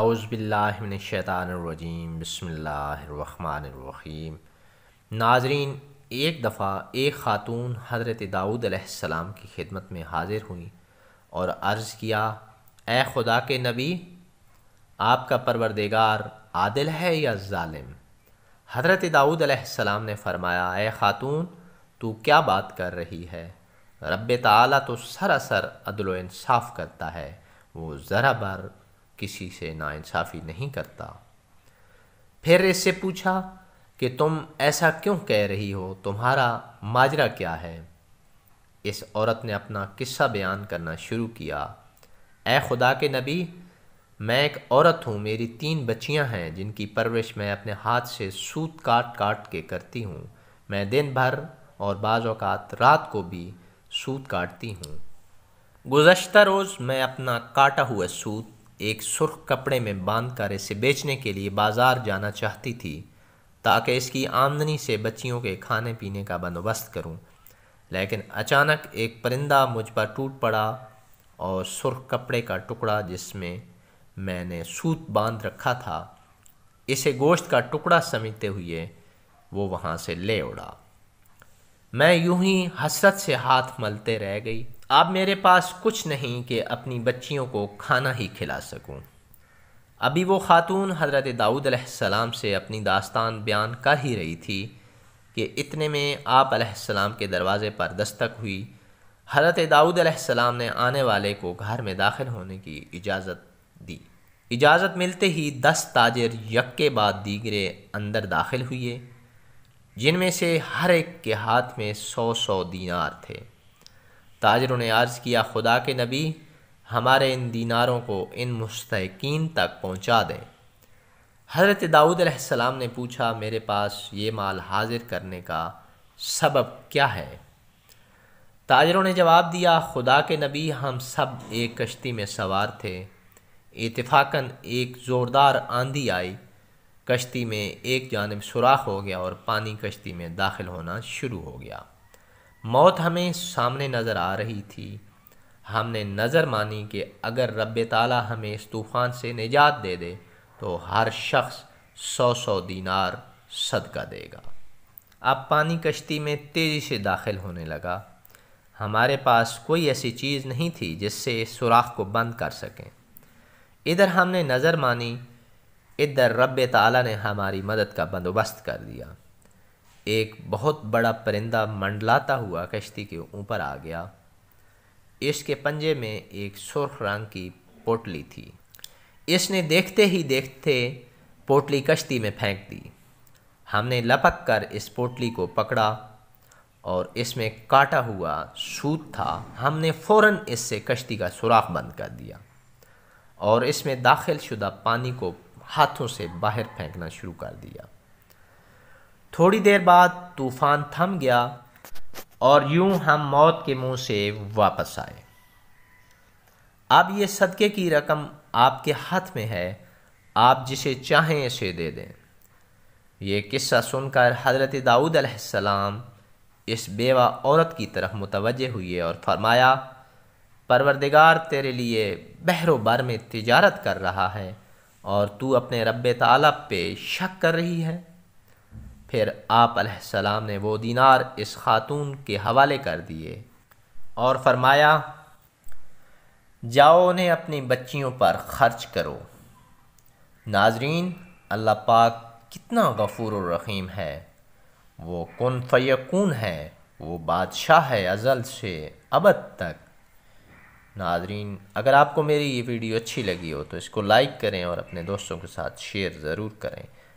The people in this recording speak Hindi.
आउज़बिल्लिनशैतानरजीम बसमीम नाजरीन एक दफ़ा एक ख़ातून हज़रत दाऊद अलैहिस्सलाम की खिदमत में हाज़िर हुई और अर्ज़ किया ए खुदा के नबी आपका परवरदेगार आदिल है या ालिम हज़रत दाऊद अलैहिस्सलाम ने फ़रमाया ए ख़ातून तू क्या बात कर रही है रब ताला तो सरासर अदल इंसाफ़ करता है वो ज़रा बर किसी से नाइंसाफ़ी नहीं करता फिर इससे पूछा कि तुम ऐसा क्यों कह रही हो तुम्हारा माजरा क्या है इस औरत ने अपना किस्सा बयान करना शुरू किया ए खुदा के नबी मैं एक औरत हूँ मेरी तीन बच्चियाँ हैं जिनकी परवरिश मैं अपने हाथ से सूत काट काट के करती हूँ मैं दिन भर और बाज़ रात को भी सूत काटती हूँ गुज्त रोज़ मैं अपना काटा हुआ सूत एक सुर्ख कपड़े में बांध कर इसे बेचने के लिए बाज़ार जाना चाहती थी ताकि इसकी आमदनी से बच्चियों के खाने पीने का बंदोबस्त करूं। लेकिन अचानक एक परिंदा मुझ पर टूट पड़ा और सुर्ख कपड़े का टुकड़ा जिसमें मैंने सूत बांध रखा था इसे गोश्त का टुकड़ा समेटते हुए वो वहाँ से ले उड़ा मैं यूं ही हसरत से हाथ मलते रह गई अब मेरे पास कुछ नहीं कि अपनी बच्चियों को खाना ही खिला सकूं। अभी वो ख़ातून हज़रत दाऊद सलाम से अपनी दास्तान बयान कर ही रही थी कि इतने में आप सलाम के दरवाज़े पर दस्तक हुई हज़रत दाऊद सलाम ने आने वाले को घर में दाखिल होने की इजाज़त दी इजाज़त मिलते ही दस ताजर यक के बाद दीगरे अंदर दाखिल हुए जिनमें से हर एक के हाथ में सौ सौ दीनार थे ताजरों ने अर्ज़ किया खुदा के नबी हमारे इन दीनारों को इन मुस्तकिन तक पहुँचा दें हज़रत दाऊद सलाम ने पूछा मेरे पास ये माल हाजिर करने का सबब क्या है ताजरों ने जवाब दिया खुदा के नबी हम सब एक कश्ती में सवार थे इतफाक़न एक ज़ोरदार आंधी आई कश्ती में एक जानब सुराख हो गया और पानी कश्ती में दाखिल होना शुरू हो गया मौत हमें सामने नज़र आ रही थी हमने नज़र मानी कि अगर रब ताला हमें इस तूफ़ान से निजात दे दे तो हर शख्स सौ सौ दीनार सदका देगा अब पानी कश्ती में तेज़ी से दाखिल होने लगा हमारे पास कोई ऐसी चीज़ नहीं थी जिससे सुराख को बंद कर सकें इधर हमने नज़र मानी इधर रब ताला ने हमारी मदद का बंदोबस्त कर दिया एक बहुत बड़ा परिंदा मंडलाता हुआ कश्ती के ऊपर आ गया इसके पंजे में एक सुर्ख रंग की पोटली थी इसने देखते ही देखते पोटली कश्ती में फेंक दी हमने लपक कर इस पोटली को पकड़ा और इसमें काटा हुआ सूत था हमने फौरन इससे कश्ती का सुराख बंद कर दिया और इसमें दाखिल शुदा पानी को हाथों से बाहर फेंकना शुरू कर दिया थोड़ी देर बाद तूफान थम गया और यूं हम मौत के मुंह से वापस आए अब ये सदक़े की रकम आपके हाथ में है आप जिसे चाहें इसे दे दें ये किस्सा सुनकर हज़रत दाऊद अलैहिस्सलाम इस बेवा औरत की तरफ मुतवजह हुए और फरमाया परवरदिगार तेरे लिए बहरों बर में तिजारत कर रहा है और तू अपने रब तालब पे शक कर रही है फिर आप सलाम ने वो दीनार इस खातून के हवाले कर दिए और फरमाया जाओ उन्हें अपनी बच्चियों पर ख़र्च करो नाजरीन अल्लाह पाक कितना गफूर रहीम है वो कन फ़यकून है वो बादशाह है अज़ल से अबद तक नाजरीन अगर आपको मेरी ये वीडियो अच्छी लगी हो तो इसको लाइक करें और अपने दोस्तों के साथ शेयर ज़रूर करें